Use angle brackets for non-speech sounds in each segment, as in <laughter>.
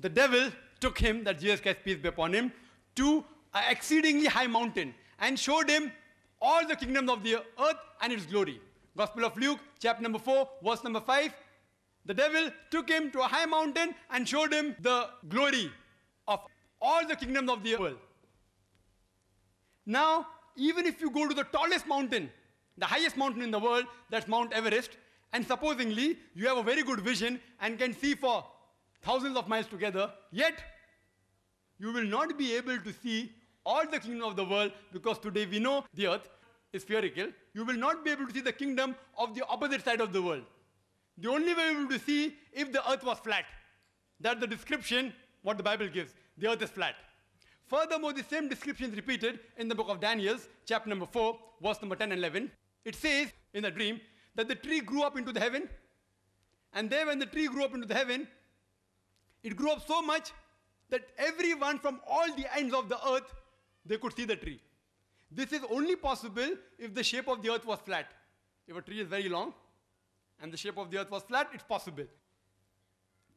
The devil took him, that Jesus Christ, peace be upon him, to an exceedingly high mountain and showed him all the kingdoms of the earth and its glory. Gospel of Luke, chapter number 4, verse number 5. The devil took him to a high mountain and showed him the glory of all the kingdoms of the world. Now, even if you go to the tallest mountain, the highest mountain in the world, that's Mount Everest, and supposedly you have a very good vision and can see for thousands of miles together, yet you will not be able to see all the kingdom of the world because today we know the earth is spherical. You will not be able to see the kingdom of the opposite side of the world. The only way you will see if the earth was flat. That's the description what the Bible gives. The earth is flat. Furthermore, the same description is repeated in the book of Daniel, chapter number 4, verse number 10 and 11. It says in the dream that the tree grew up into the heaven. And there, when the tree grew up into the heaven, it grew up so much that everyone from all the ends of the earth, they could see the tree. This is only possible if the shape of the earth was flat. If a tree is very long and the shape of the earth was flat, it's possible.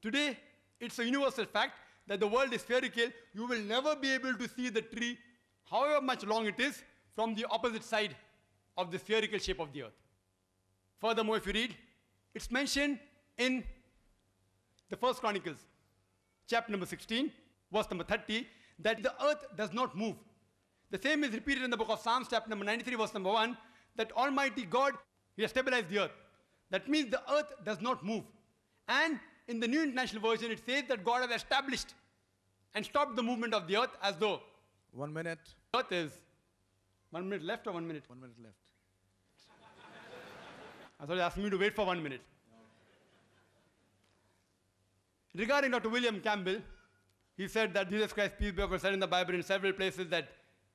Today, it's a universal fact that the world is spherical. You will never be able to see the tree, however much long it is, from the opposite side of the spherical shape of the earth. Furthermore, if you read, it's mentioned in the First Chronicles chapter number 16, verse number 30, that the earth does not move. The same is repeated in the book of Psalms, chapter number 93, verse number 1, that Almighty God, He has stabilized the earth. That means the earth does not move. And in the New International Version, it says that God has established and stopped the movement of the earth as though. One minute. Earth is. One minute left or one minute? One minute left. I thought you asked me to wait for one minute. Regarding Dr. William Campbell, he said that Jesus Christ, peace be upon him, said in the Bible in several places that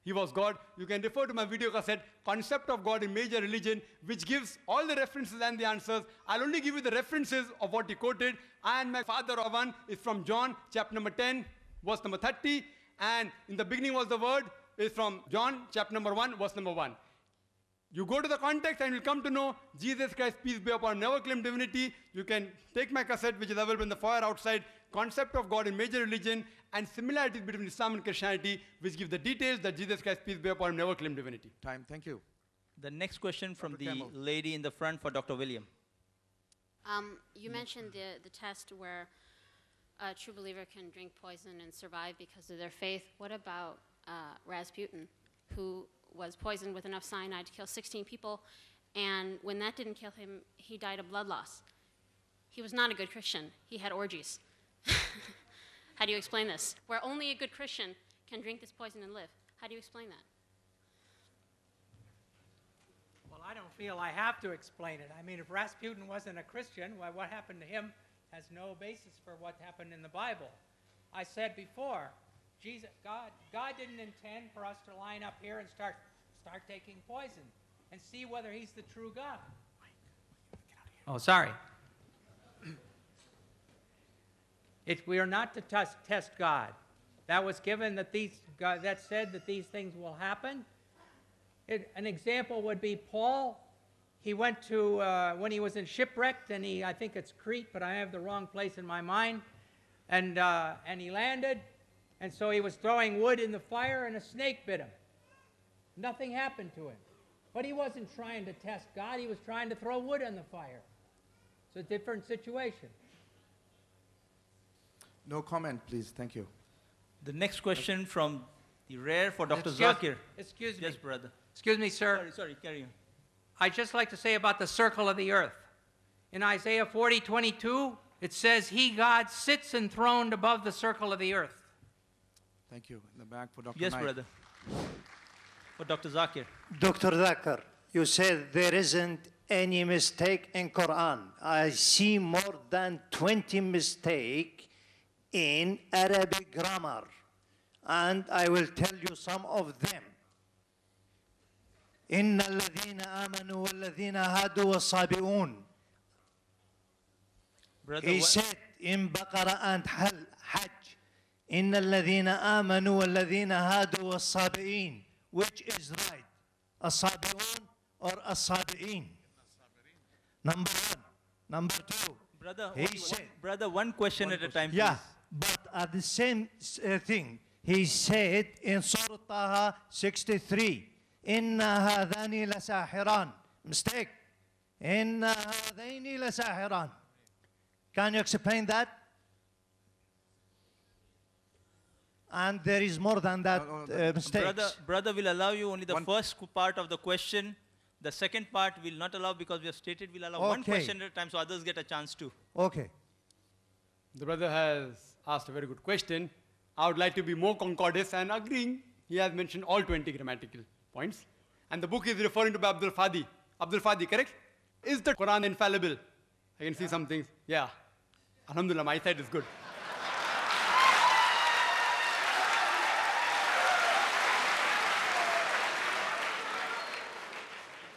he was God. You can refer to my video cassette, Concept of God in Major Religion, which gives all the references and the answers. I'll only give you the references of what he quoted. And my father, Ravan, is from John, chapter number 10, verse number 30. And in the beginning was the word, is from John, chapter number 1, verse number 1. You go to the context and you'll come to know Jesus Christ, peace be upon, never claimed divinity. You can take my cassette, which is available in the foyer outside, Concept of God in Major Religion, and similarities between Islam and Christianity, which give the details that Jesus Christ, peace be upon, never claimed divinity. Time, thank you. The next question from Dr. the Campbell. lady in the front for Dr. William. Um, you mentioned the, the test where a true believer can drink poison and survive because of their faith. What about uh, Rasputin, who was poisoned with enough cyanide to kill 16 people, and when that didn't kill him, he died of blood loss. He was not a good Christian. He had orgies. <laughs> How do you explain this? Where only a good Christian can drink this poison and live. How do you explain that? Well, I don't feel I have to explain it. I mean, if Rasputin wasn't a Christian, why what happened to him has no basis for what happened in the Bible. I said before, Jesus, God, God didn't intend for us to line up here and start, start taking poison and see whether he's the true God. Oh, sorry. It, <clears throat> we are not to test, test God. That was given that these God, that said that these things will happen. It, an example would be Paul. He went to uh, when he was in shipwrecked, and he I think it's Crete, but I have the wrong place in my mind. And uh, and he landed, and so he was throwing wood in the fire, and a snake bit him. Nothing happened to him. But he wasn't trying to test God, he was trying to throw wood in the fire. It's a different situation. No comment, please. Thank you. The next question from the rare for Dr. Excuse, Zakir. Excuse me. Yes, brother. Excuse me, sir. Sorry, sorry, carry on. I'd just like to say about the circle of the earth. In Isaiah 40, 22, it says, He, God, sits enthroned above the circle of the earth. Thank you. In the back for Dr. Yes, brother. For Dr. Zakir. Dr. Zakir, you said there isn't any mistake in Quran. I see more than 20 mistake in Arabic grammar. And I will tell you some of them. إن الذين آمنوا والذين هادوا والصابئون Brother, he what? said in Baqarah and Hajj, إن الذين آمنوا والذين هادوا والصابئين which is right الصابئون or الصابئين number one number two brother he said, one, brother one question one at a time yeah but at the same uh, thing he said in Surah Taha 63 إن هذان لساحران mistake إن هذين لساحران can you explain that And there is more than that no, no, uh, Brother, brother will allow you only the one first part of the question. The second part will not allow because we have stated we'll allow okay. one question at a time so others get a chance to. Okay. The brother has asked a very good question. I would like to be more concordant and agreeing. He has mentioned all 20 grammatical points. And the book is referring to by Abdul Fadi. Abdul Fadi, correct? Is the Quran infallible? I can yeah. see some things. Yeah. Alhamdulillah, my side is good.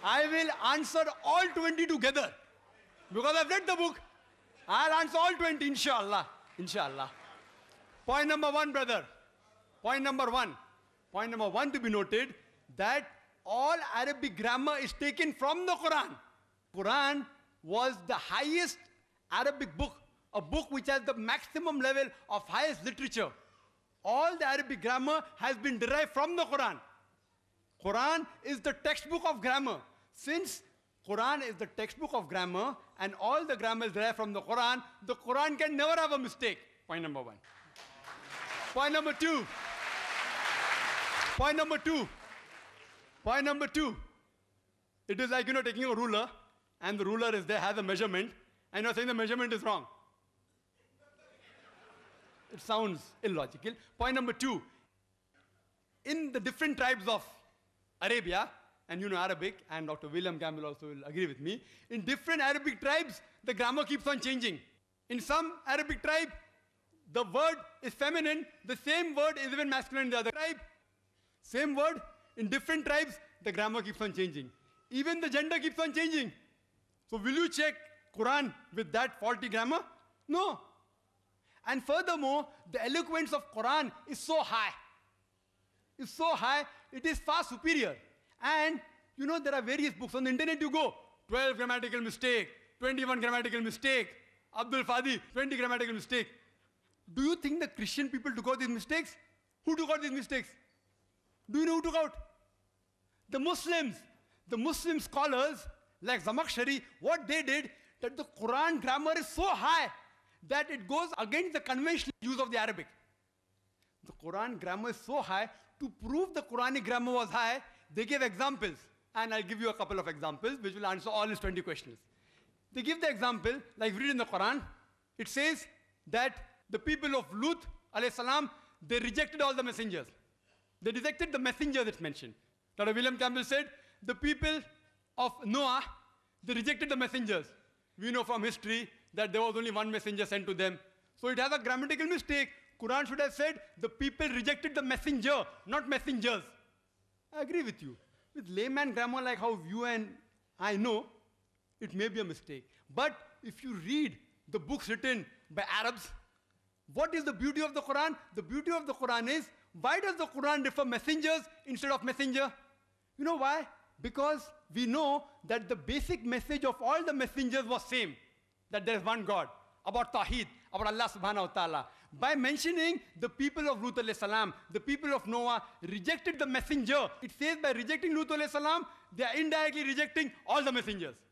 I will answer all 20 together. Because I've read the book. I'll answer all 20, inshallah. Inshallah. Point number one, brother. Point number one. Point number one to be noted that all Arabic grammar is taken from the Quran. Quran was the highest Arabic book, a book which has the maximum level of highest literature. All the Arabic grammar has been derived from the Quran. Quran is the textbook of grammar. Since Quran is the textbook of grammar and all the grammar is there from the Quran, the Quran can never have a mistake. Point number one. Point number two. Point number two. Point number two. It is like you know taking a ruler and the ruler is there, has a measurement, and you're saying the measurement is wrong. It sounds illogical. Point number two. In the different tribes of Arabia, and you know Arabic, and Dr. William Campbell also will agree with me, in different Arabic tribes, the grammar keeps on changing. In some Arabic tribe, the word is feminine, the same word is even masculine in the other tribe. Same word, in different tribes, the grammar keeps on changing. Even the gender keeps on changing. So will you check Quran with that faulty grammar? No. And furthermore, the eloquence of Quran is so high. It's so high, it is far superior and you know, there are various books. On the internet, you go 12 grammatical mistake, 21 grammatical mistake, Abdul Fadi, 20 grammatical mistake. Do you think the Christian people took out these mistakes? Who took out these mistakes? Do you know who took out? The Muslims. The Muslim scholars, like Zamakshari, what they did, that the Quran grammar is so high that it goes against the conventional use of the Arabic. The Quran grammar is so high, to prove the Quranic grammar was high, they give examples, and I'll give you a couple of examples which will answer all these 20 questions. They give the example, like read in the Quran, it says that the people of Lut, salam, they rejected all the messengers. They rejected the messengers it's mentioned. Dr. William Campbell said, the people of Noah, they rejected the messengers. We know from history that there was only one messenger sent to them. So it has a grammatical mistake. Quran should have said, the people rejected the messenger, not messengers. I agree with you. With layman grammar like how you and I know, it may be a mistake. But if you read the books written by Arabs, what is the beauty of the Quran? The beauty of the Quran is why does the Quran refer messengers instead of messenger? You know why? Because we know that the basic message of all the messengers was same, that there is one God, about Tawheed, about Allah subhanahu wa ta'ala. By mentioning the people of Lut alayhi salam, the people of Noah rejected the messenger. It says by rejecting Lut alayhi salam, they are indirectly rejecting all the messengers.